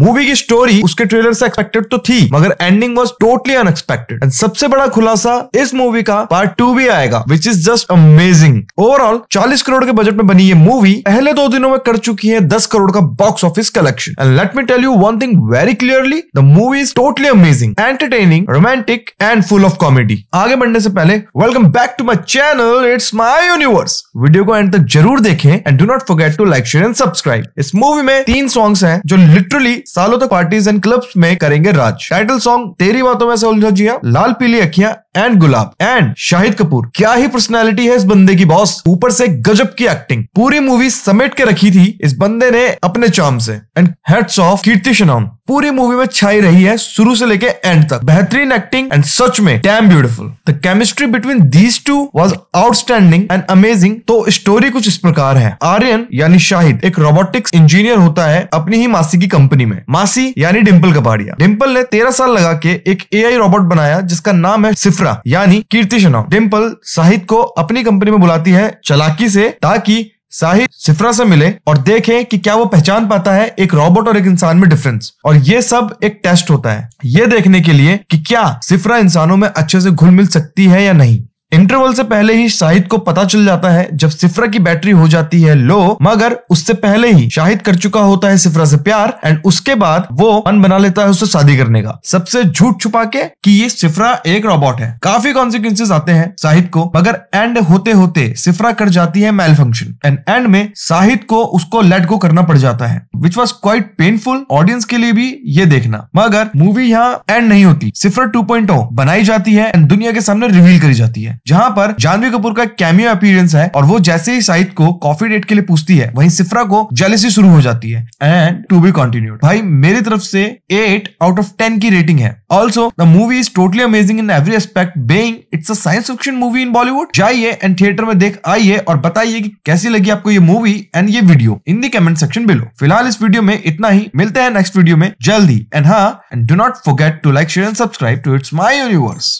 movie की story उसके trailer से एक्सपेक्टेड तो थी मगर ending was totally unexpected and सबसे बड़ा खुलासा इस मूवी का पार्ट टू भी आएगा which is just amazing overall 40 crore के बजट में बनी ये मूवी पहले दो दिनों में कर चुकी है 10 करोड़ का box office collection and let me tell you one thing very clearly the movie is totally amazing entertaining romantic and full of comedy आगे बढ़ने से पहले welcome back to my channel it's my universe video को end तक जरूर देखें and do not forget to like share and subscribe इस movie में तीन सॉन्ग्स हैं जो लिटरली सालों तक पार्टीज एंड क्लब्स में करेंगे राज टाइटल सॉन्ग तेरी बातों में से उलझा जिया लाल पीली अखियां एंड गुलाब एंड शाहिद कपूर क्या ही पर्सनैलिटी है इस बंदे की बॉस ऊपर से गजब की एक्टिंग पूरी मूवी समेट के रखी थी इस बंदे ने अपने चाम से and heads off Kriti Sanon पूरी मूवी में छाई रही है शुरू से लेके एंड तक बेहतरीन एक्टिंग एंड सच में damn beautiful the chemistry between these two was outstanding and amazing तो स्टोरी कुछ इस प्रकार है आर्यन यानी शाहिद एक रोबोटिक्स इंजीनियर होता है अपनी ही मासी की कंपनी में मासी यानी डिम्पल कपाड़िया डिम्पल ने तेरह साल लगा के एक ए रोबोट बनाया जिसका नाम है सिफरा यानी कीर्ति शनौ डिम्पल शाहिद को अपनी कंपनी में बुलाती है चलाकी से ताकि साहिब सिफरा से मिले और देखें कि क्या वो पहचान पाता है एक रॉबोट और एक इंसान में डिफरेंस और ये सब एक टेस्ट होता है ये देखने के लिए कि क्या सिफरा इंसानों में अच्छे से घुल मिल सकती है या नहीं इंटरवल से पहले ही शाहिद को पता चल जाता है जब सिफरा की बैटरी हो जाती है लो मगर उससे पहले ही शाहिद कर चुका होता है सिफरा से प्यार एंड उसके बाद वो मन बना लेता है उससे शादी करने का सबसे झूठ छुपा के कि ये सिफरा एक रोबोट है काफी कॉन्सिक्वेंसेज आते हैं शाहिद को मगर एंड होते होते सिफरा कर जाती है मेल फंक्शन एंड एंड में शाहिद को उसको लेट को करना पड़ जाता है which was quite painful audience के लिए भी ये देखना मगर मूवी यहाँ एंड नहीं होती सिफर टू पॉइंट oh बनाई जाती है एंड दुनिया के सामने रिवील करी जाती है जहाँ पर जानवी कपूर का कैमियो अपीयरेंस है और वो जैसे ही साहित को कॉफी डेट के लिए पूछती है वही सिफरा को जेलेसी शुरू हो जाती है एंड टू बी कंटिन्यूड भाई मेरी तरफ से एट आउट ऑफ टेन की रेटिंग है also the movie is totally amazing in every aspect being it's a science fiction movie in Bollywood जाइए एंड थिएटर में देख आइए और बताइए कि कैसी लगी आपको ये मूवी एंड ये video in the comment section below फिलहाल इस वीडियो में इतना ही मिलते हैं नेक्स्ट वीडियो में जल्दी एंड हाँ and do not forget to like share and subscribe to it's my universe